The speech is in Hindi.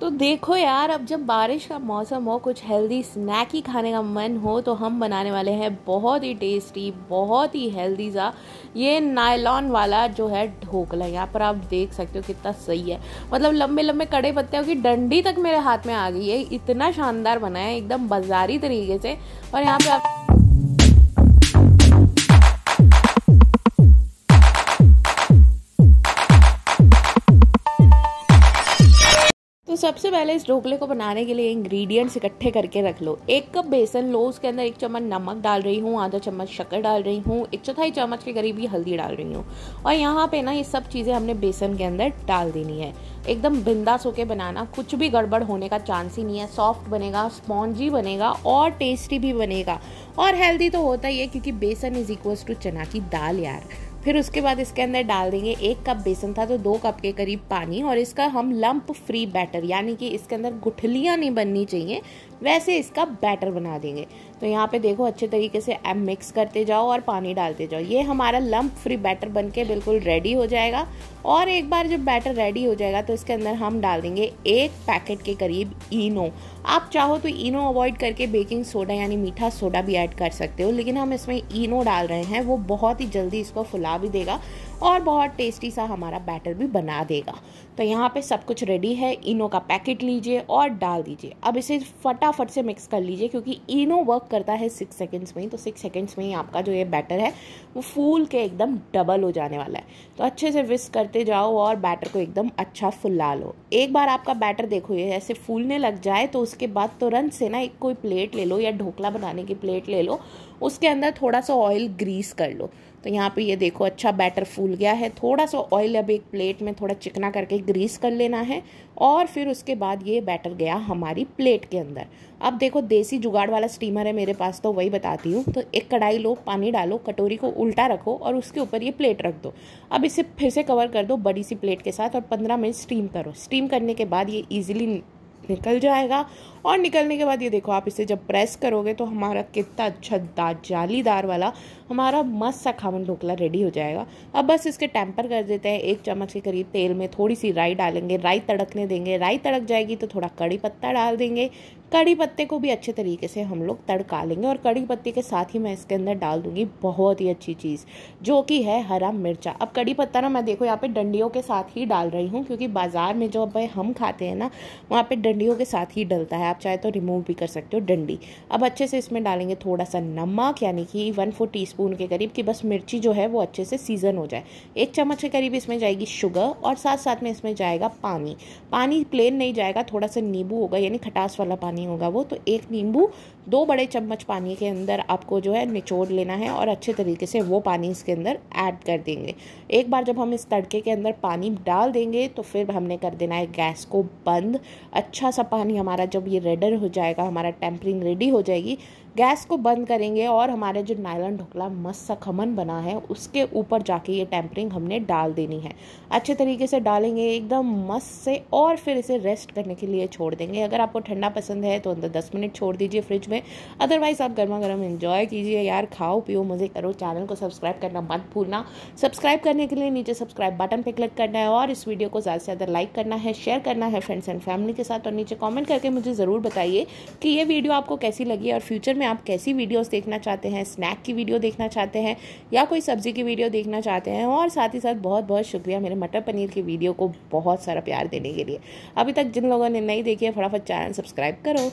तो देखो यार अब जब बारिश का मौसम हो कुछ हेल्दी स्नैक ही खाने का मन हो तो हम बनाने वाले हैं बहुत ही टेस्टी बहुत ही हेल्दी सा ये नायलॉन वाला जो है ढोकला यहाँ पर आप देख सकते हो कितना सही है मतलब लंबे लंबे कड़े पत्तियों की डंडी तक मेरे हाथ में आ गई है इतना शानदार बना है एकदम बाजारी तरीके से और यहाँ पे आप सबसे पहले इस ढोकले को बनाने के लिए इंग्रेडिएंट्स इकट्ठे करके रख लो एक कप बेसन लो उसके अंदर एक चम्मच नमक डाल रही हूँ आधा चम्मच शक्कर डाल रही हूँ एक चौथाई चम्मच के करीब ही हल्दी डाल रही हूँ और यहाँ पे ना ये सब चीज़ें हमने बेसन के अंदर डाल देनी है एकदम बिंदास होके बनाना कुछ भी गड़बड़ होने का चांस ही नहीं है सॉफ्ट बनेगा स्पॉन्जी बनेगा और टेस्टी भी बनेगा और हेल्दी तो होता ही है क्योंकि बेसन इज इक्वल्स टू चना की दाल यार फिर उसके बाद इसके अंदर डाल देंगे एक कप बेसन था तो दो कप के करीब पानी और इसका हम लंप फ्री बैटर यानी कि इसके अंदर गुठलियाँ नहीं बननी चाहिए वैसे इसका बैटर बना देंगे तो यहाँ पे देखो अच्छे तरीके से एम मिक्स करते जाओ और पानी डालते जाओ ये हमारा लंप फ्री बैटर बन के बिल्कुल रेडी हो जाएगा और एक बार जब बैटर रेडी हो जाएगा तो इसके अंदर हम डाल देंगे एक पैकेट के करीब इनो आप चाहो तो इनो अवॉइड करके बेकिंग सोडा यानी मीठा सोडा भी ऐड कर सकते हो लेकिन हम इसमें इनो डाल रहे हैं वो बहुत ही जल्दी इसको फुला भी देगा और बहुत टेस्टी सा हमारा बैटर भी बना देगा तो यहाँ पे सब कुछ रेडी है इनो का पैकेट लीजिए और डाल दीजिए अब इसे फटाफट से मिक्स कर लीजिए क्योंकि इनो वर्क करता है सिक्स सेकेंड्स में ही तो सिक्स सेकेंड्स में ही आपका जो ये बैटर है वो फूल के एकदम डबल हो जाने वाला है तो अच्छे से विस्क करते जाओ और बैटर को एकदम अच्छा फुला लो एक बार आपका बैटर देखो ये ऐसे फूलने लग जाए तो उसके बाद तुरंत से ना एक कोई प्लेट ले लो या ढोकला बनाने की प्लेट ले लो उसके अंदर थोड़ा सा ऑयल ग्रीस कर लो तो यहाँ पे ये देखो अच्छा बैटर फूल गया है थोड़ा सा ऑयल अब एक प्लेट में थोड़ा चिकना करके ग्रीस कर लेना है और फिर उसके बाद ये बैटर गया हमारी प्लेट के अंदर अब देखो देसी जुगाड़ वाला स्टीमर है मेरे पास तो वही बताती हूँ तो एक कढ़ाई लो पानी डालो कटोरी को उल्टा रखो और उसके ऊपर ये प्लेट रख दो अब इसे फिर से कवर कर दो बड़ी सी प्लेट के साथ और पंद्रह मिनट स्टीम करो स्टीम करने के बाद ये ईजिली निकल जाएगा और निकलने के बाद ये देखो आप इसे जब प्रेस करोगे तो हमारा कितना अच्छा जालीदार वाला हमारा मस्त सा खामन ढोकला रेडी हो जाएगा अब बस इसके टेम्पर कर देते हैं एक चम्मच के करीब तेल में थोड़ी सी राई डालेंगे राई तड़कने देंगे राई तड़क जाएगी तो थोड़ा कड़ी पत्ता डाल देंगे कड़ी पत्ते को भी अच्छे तरीके से हम लोग तड़का लेंगे और कड़ी पत्ते के साथ ही मैं इसके अंदर डाल दूंगी बहुत ही अच्छी चीज़ जो कि है हरा मिर्चा अब कड़ी पत्ता ना मैं देखो यहाँ पे डंडियों के साथ ही डाल रही हूँ क्योंकि बाज़ार में जो अब हम खाते हैं ना वहाँ पे डंडियों के साथ ही डलता है आप चाहे तो रिमूव भी कर सकते हो डंडी अब अच्छे से इसमें डालेंगे थोड़ा सा नमक यानी कि वन फोर टी स्पून के करीब कि बस मिर्ची जो है वो अच्छे से सीज़न हो जाए एक चम्मच के करीब इसमें जाएगी शुगर और साथ साथ में इसमें जाएगा पानी पानी प्लेन नहीं जाएगा थोड़ा सा नींबू होगा यानी खटास वाला पानी होगा वो तो एक नींबू दो बड़े चम्मच पानी के अंदर आपको जो है निचोड़ लेना है और अच्छे तरीके से वो पानी इसके अंदर ऐड कर देंगे एक बार जब हम इस तड़के के अंदर पानी डाल देंगे तो फिर हमने कर देना है गैस को बंद अच्छा सा पानी हमारा जब ये रेडर हो जाएगा हमारा टेम्परिंग रेडी हो जाएगी गैस को बंद करेंगे और हमारे जो नायलन ढोकला मस्त सा खमन बना है उसके ऊपर जाके ये टेम्परिंग हमने डाल देनी है अच्छे तरीके से डालेंगे एकदम मस्त से और फिर इसे रेस्ट करने के लिए छोड़ देंगे अगर आपको ठंडा पसंद है तो अंदर दस मिनट छोड़ दीजिए फ्रिज में अदरवाइज़ आप गर्मा गर्म इन्जॉय कीजिए यार खाओ पियो मज़े करो चैनल को सब्सक्राइब करना मत भूलना सब्सक्राइब करने के लिए नीचे सब्सक्राइब बटन पर क्लिक करना है और इस वीडियो को ज़्यादा से ज़्यादा लाइक करना है शेयर करना है फ्रेंड्स एंड फैमिली के साथ और नीचे कॉमेंट करके मुझे ज़रूर बताइए कि ये वीडियो आपको कैसी लगी और फ्यूचर में आप कैसी वीडियोस देखना चाहते हैं स्नैक की वीडियो देखना चाहते हैं या कोई सब्ज़ी की वीडियो देखना चाहते हैं और साथ ही साथ बहुत बहुत शुक्रिया मेरे मटर पनीर की वीडियो को बहुत सारा प्यार देने के लिए अभी तक जिन लोगों ने नहीं देखी है फटाफट चैनल सब्सक्राइब करो